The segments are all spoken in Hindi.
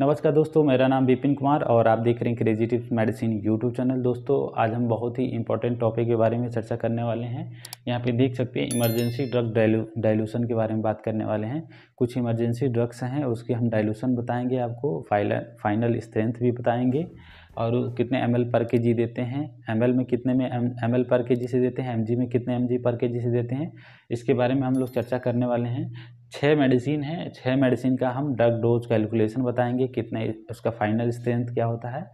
नमस्कार दोस्तों मेरा नाम विपिन कुमार और आप देख रहे हैं crazy tips medicine YouTube channel दोस्तों आज हम बहुत ही इंपॉर्टेंट टॉपिक के बारे में चर्चा करने वाले हैं यहाँ पे देख सकते हैं इमरजेंसी ड्रग डाइल्यूशन के बारे में बात करने वाले हैं कुछ इमरजेंसी ड्रग्स हैं उसके हम डायलूसन बताएंगे आपको फाइनल फाइनल स्ट्रेंथ भी बताएंगे और कितने एम पर के जी देते हैं एम में कितने में एम एम पर के जी से देते हैं एम में कितने एम पर के जी से देते हैं इसके बारे में हम लोग चर्चा करने वाले हैं छः मेडिसिन है छः मेडिसिन का हम ड्रग डोज कैलकुलेशन बताएंगे कितने उसका फाइनल स्ट्रेंथ क्या होता है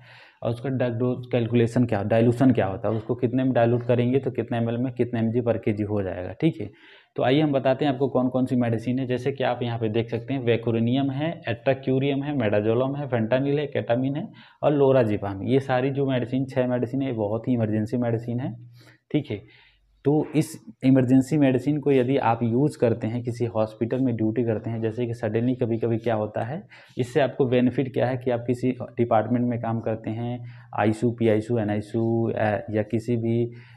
और उसका डक डोज कैलकुलेशन क्या डाइल्यूशन क्या होता है उसको कितने में डाइल्यूट करेंगे तो कितने एम में कितने एम पर के हो जाएगा ठीक है तो आइए हम बताते हैं आपको कौन कौन सी मेडिसिन है जैसे कि आप यहाँ पे देख सकते हैं वेकोरिनियम है एट्राक्यूरियम है मेडाजोलम है फेंटानिल है कैटामिन है और लोराजिपाम ये सारी जो मेडिसिन छः मेडिसिन है बहुत ही इमरजेंसी मेडिसिन है ठीक है तो इस इमरजेंसी मेडिसिन को यदि आप यूज़ करते हैं किसी हॉस्पिटल में ड्यूटी करते हैं जैसे कि सडनली कभी कभी क्या होता है इससे आपको बेनिफिट क्या है कि आप किसी डिपार्टमेंट में काम करते हैं आईसीयू पीआईसीयू एनआईसीयू या किसी भी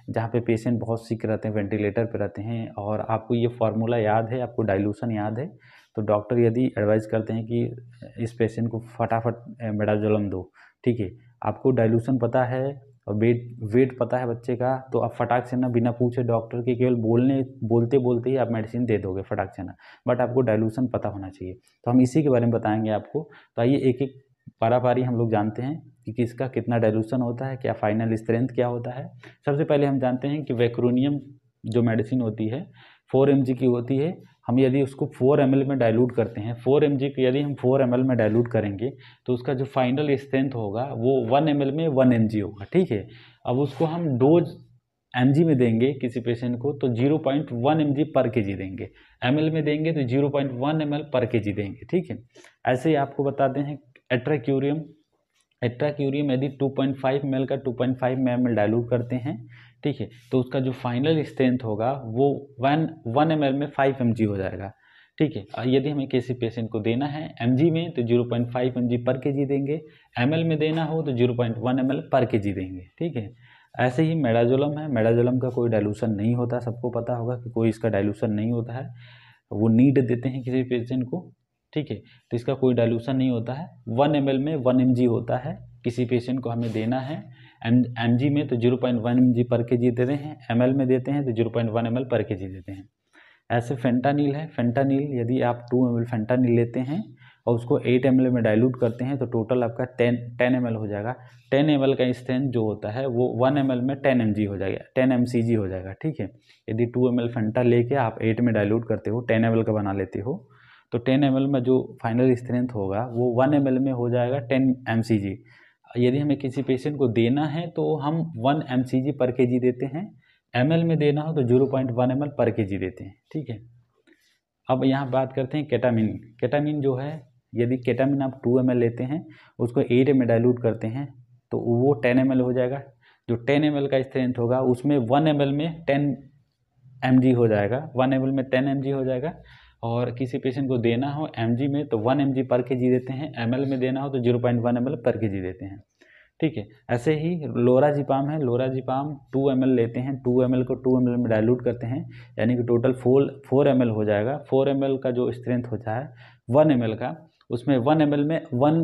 जहाँ पे पेशेंट बहुत सिक रहते हैं वेंटिलेटर पे रहते हैं और आपको ये फार्मूला याद है आपको डायलूसन याद है तो डॉक्टर यदि एडवाइज़ करते हैं कि इस पेशेंट को फटाफट मेडाजोलम दो ठीक है आपको डायलूसन पता है और वेट वेट पता है बच्चे का तो आप फटाक से ना बिना पूछे डॉक्टर के केवल बोलने बोलते बोलते ही आप मेडिसिन दे दोगे फटाक से ना बट आपको डायलूशन पता होना चाहिए तो हम इसी के बारे में बताएंगे आपको तो आइए एक एक पारा पारी हम लोग जानते हैं कि किसका कितना डायलूशन होता है क्या फाइनल स्ट्रेंथ क्या होता है सबसे पहले हम जानते हैं कि वैक्रोनियम जो मेडिसिन होती है फोर एम की होती है हम यदि उसको फोर एम में डायलूट करते हैं फोर एम जी यदि हम फोर एम में डायलूट करेंगे तो उसका जो फाइनल स्ट्रेंथ होगा वो वन एम में वन एम होगा ठीक है अब उसको हम डोज एम में देंगे किसी पेशेंट को तो जीरो पॉइंट वन एम पर के जी देंगे एम में देंगे तो जीरो पॉइंट वन एम पर के जी देंगे ठीक है ऐसे ही आपको बताते हैं एट्राक्यूरियम एट्राक्यूरियम यदि टू पॉइंट का टू पॉइंट डायलूट करते हैं ठीक है तो उसका जो फाइनल स्ट्रेंथ होगा वो वन वन एम में फाइव एम हो जाएगा ठीक है यदि हमें किसी पेशेंट को देना है एम में तो जीरो पॉइंट फाइव एम पर के जी देंगे एम में देना हो तो जीरो पॉइंट वन एम पर के जी देंगे ठीक है ऐसे ही मेडाजोलम है मेडाजोलम का कोई डायलूसन नहीं होता सबको पता होगा कि कोई इसका डायलूसन नहीं होता है वो नीड देते हैं किसी पेशेंट को ठीक है तो इसका कोई डाइल्यूशन नहीं होता है वन एम में वन एम होता है किसी पेशेंट को हमें देना है एम एम जी में तो zero point one M G per K जी देते हैं एम एल में देते हैं तो zero point one M L per K जी देते हैं ऐसे फेंटानील है फेंटानील यदि आप टू एम एल फेंटानील लेते हैं और उसको एट एम एल में डाइल्यूट करते हैं तो टोटल आपका टेन टेन एम एल हो जाएगा टेन एम एल का स्ट्रेंथ जो होता है वो वन एम एल में टेन एम जी हो जाएगा टेन एम सी जी हो जाएगा ठीक है यदि टू एम एल फेंटा लेके आप एट में डाइल्यूट करते हो टेन एम एल का बना लेते हो तो टेन एम एल में जो फाइनल स्ट्रेंथ होगा वो वन एम एल में हो जाएगा टेन एम सी जी यदि हमें किसी पेशेंट को देना है तो हम वन एम पर के देते हैं एम में देना हो तो जीरो पॉइंट वन एम पर के देते हैं ठीक है अब यहाँ बात करते हैं केटामिन केटामिन जो है यदि केटामिन आप टू एम लेते हैं उसको एट में डाइल्यूट करते हैं तो वो टेन एम हो जाएगा जो टेन एम का स्ट्रेंथ होगा उसमें वन एम में टेन एम हो जाएगा वन एम में टेन एम हो जाएगा और किसी पेशेंट को देना हो एम में तो वन एम पर के जी देते हैं एम में देना हो तो जीरो पॉइंट वन एम पर के जी देते हैं ठीक है ऐसे ही लोरा लोराजीपाम है लोरा लोराजीपाम टू एम लेते हैं टू एम को टू एम में डायलूट करते हैं यानी कि टोटल फोर फोर एम हो जाएगा फोर एम का जो स्ट्रेंथ होता है वन एम का उसमें वन एम में वन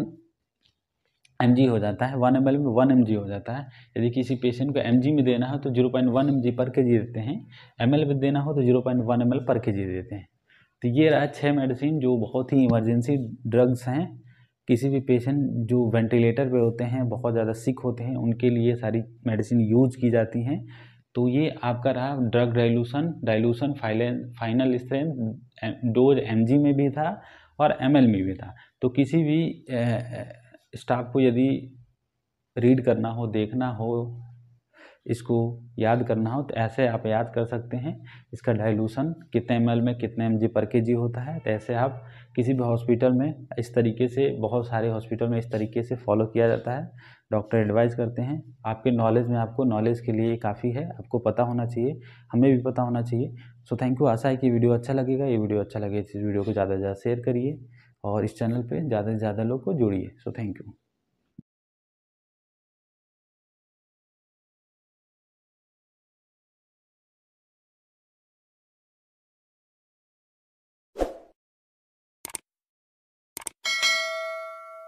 एम हो जाता है वन एम में वन एम हो जाता है यदि किसी पेशेंट को एम में देना हो तो जीरो पॉइंट वन एम पर के जी देते हैं एम में देना हो तो जीरो पॉइंट वन एम पर के जी देते हैं तो ये रहा छः मेडिसिन जो बहुत ही इमरजेंसी ड्रग्स हैं किसी भी पेशेंट जो वेंटिलेटर पे होते हैं बहुत ज़्यादा सिक होते हैं उनके लिए सारी मेडिसिन यूज की जाती हैं तो ये आपका रहा drug dilution dilution final strength dose M में भी था और एम में भी था तो किसी भी स्टाफ को यदि रीड करना हो देखना हो इसको याद करना हो तो ऐसे आप याद कर सकते हैं इसका डाइल्यूशन कितने एम में कितने एम जी पर के जी होता है तो ऐसे आप किसी भी हॉस्पिटल में इस तरीके से बहुत सारे हॉस्पिटल में इस तरीके से फॉलो किया जाता है डॉक्टर एडवाइस करते हैं आपके नॉलेज में आपको नॉलेज के लिए काफ़ी है आपको पता होना चाहिए हमें भी पता होना चाहिए सो थैंक यू आशा है कि वीडियो अच्छा लगेगा ये वीडियो अच्छा लगेगा तो इस वीडियो को ज़्यादा से ज़्यादा शेयर करिए और इस चैनल पर ज़्यादा से ज़्यादा लोग को जोड़िए सो थैंक यू